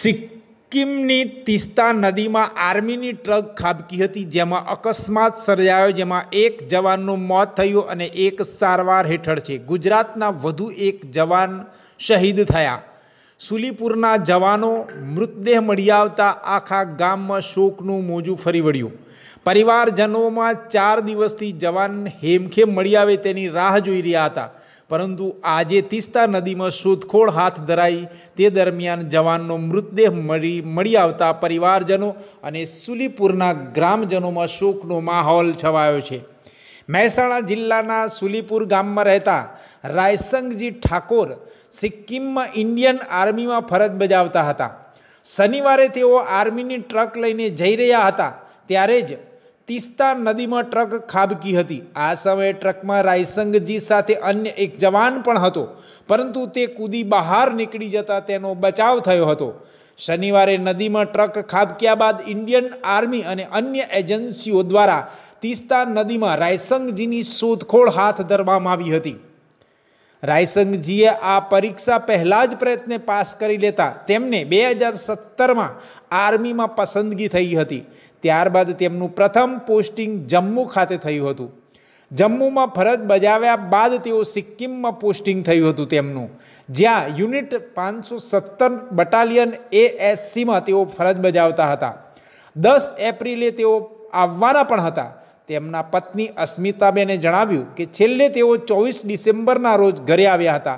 સિક્કિમની તિસ્તા નદીમાં આર્મીની ટ્રક ખાબકી હતી જેમાં અકસ્માત સર્જાયો જેમાં એક જવાનનું મોત થયું અને એક સારવાર હેઠળ છે ગુજરાતના વધુ એક જવાન શહીદ થયા સુલીપુરના જવાનો મૃતદેહ મળી આવતા આખા ગામમાં શોકનું મોજું ફરી વળ્યું પરિવારજનોમાં ચાર દિવસથી જવાન હેમખેમ મળી આવે તેની રાહ જોઈ રહ્યા હતા પરંતુ આજે તિસ્તા નદીમાં શોધખોળ હાથ ધરાઈ તે દરમિયાન જવાનનો મૃતદેહ મળી મળી આવતા પરિવારજનો અને સુલીપુરના ગ્રામજનોમાં શોકનો માહોલ છવાયો છે મહેસાણા જિલ્લાના સુલીપુર ગામમાં રહેતા રાયસંગજી ઠાકોર સિક્કિમમાં ઇન્ડિયન આર્મીમાં ફરજ બજાવતા હતા શનિવારે તેઓ આર્મીની ટ્રક લઈને જઈ રહ્યા હતા ત્યારે જ તીસ્તા નદીમાં ટ્રક ખાબકી હતી આ સમયે ટ્રકમાં રાયસંગજી સાથે અન્ય એક જવાન પણ હતો પરંતુ તે કૂદી બહાર નીકળી જતા તેનો બચાવ થયો હતો શનિવારે નદીમાં ટ્રક ખાબક્યા બાદ ઇન્ડિયન આર્મી અને અન્ય એજન્સીઓ દ્વારા તીસ્તા નદીમાં રાયસંગજીની શોધખોળ હાથ ધરવામાં આવી હતી રાયસંઘજીએ આ પરીક્ષા પહેલાં જ પ્રયત્ને પાસ કરી લેતા તેમને બે હજાર સત્તરમાં આર્મીમાં પસંદગી થઈ હતી ત્યારબાદ તેમનું પ્રથમ પોસ્ટિંગ જમ્મુ ખાતે થયું હતું જમ્મુમાં ફરજ બજાવ્યા બાદ તેઓ સિક્કિમમાં પોસ્ટિંગ થયું હતું તેમનું જ્યાં યુનિટ પાંચસો સત્તર બટાલિયન એ એએસસીમાં તેઓ ફરજ બજાવતા હતા દસ એપ્રિલે તેઓ આવવાના પણ હતા તેમના પત્ની અસ્મિતાબેને જણાવ્યું કે છેલ્લે તેઓ ચોવીસ ડિસેમ્બરના રોજ ઘરે આવ્યા હતા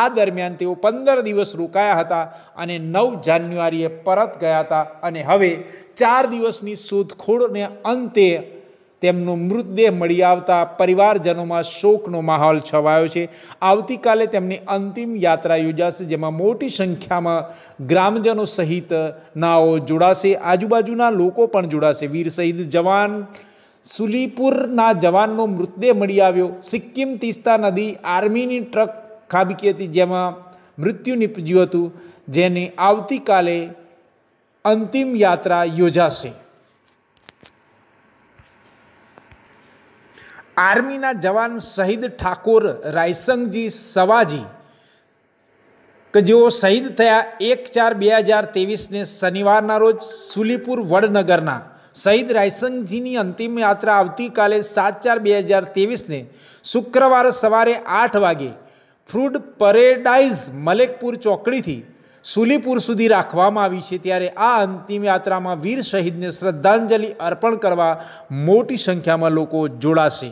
આ દરમિયાન તેઓ પંદર દિવસ રોકાયા હતા અને નવ જાન્યુઆરીએ પરત ગયા હતા અને હવે ચાર દિવસની શોધખોળને અંતે તેમનો મૃતદેહ મળી આવતા પરિવારજનોમાં શોકનો માહોલ છવાયો છે આવતીકાલે તેમની અંતિમ યાત્રા યોજાશે જેમાં મોટી સંખ્યામાં ગ્રામજનો સહિત નાઓ જોડાશે આજુબાજુના લોકો પણ જોડાશે વીર શહીદ જવાન સુલીપુરના જવાનનો મૃતદેહ મળી આવ્યો સિક્કિમ તીસ્તા નદી આર્મીની ટ્રક ખાબકી હતી જેમાં મૃત્યુ નીપજ્યું હતું જેની આવતીકાલે અંતિમ યાત્રા યોજાશે આર્મીના જવાન શહીદ ઠાકોર રાયસંગજી સવાજી કે જેઓ શહીદ થયા એક ચાર બે હજાર તેવીસને શનિવારના રોજ સુલીપુર વડનગરના શહીદ રાયસંગજીની અંતિમ યાત્રા આવતીકાલે સાત ચાર બે હજાર ત્રેવીસને શુક્રવાર સવારે આઠ વાગે ફ્રૂડ પરેડાઇઝ મલેકપુર ચોકડીથી સુલીપુર સુધી રાખવામાં આવી છે ત્યારે આ અંતિમ યાત્રામાં વીર શહીદને શ્રદ્ધાંજલિ અર્પણ કરવા મોટી સંખ્યામાં લોકો જોડાશે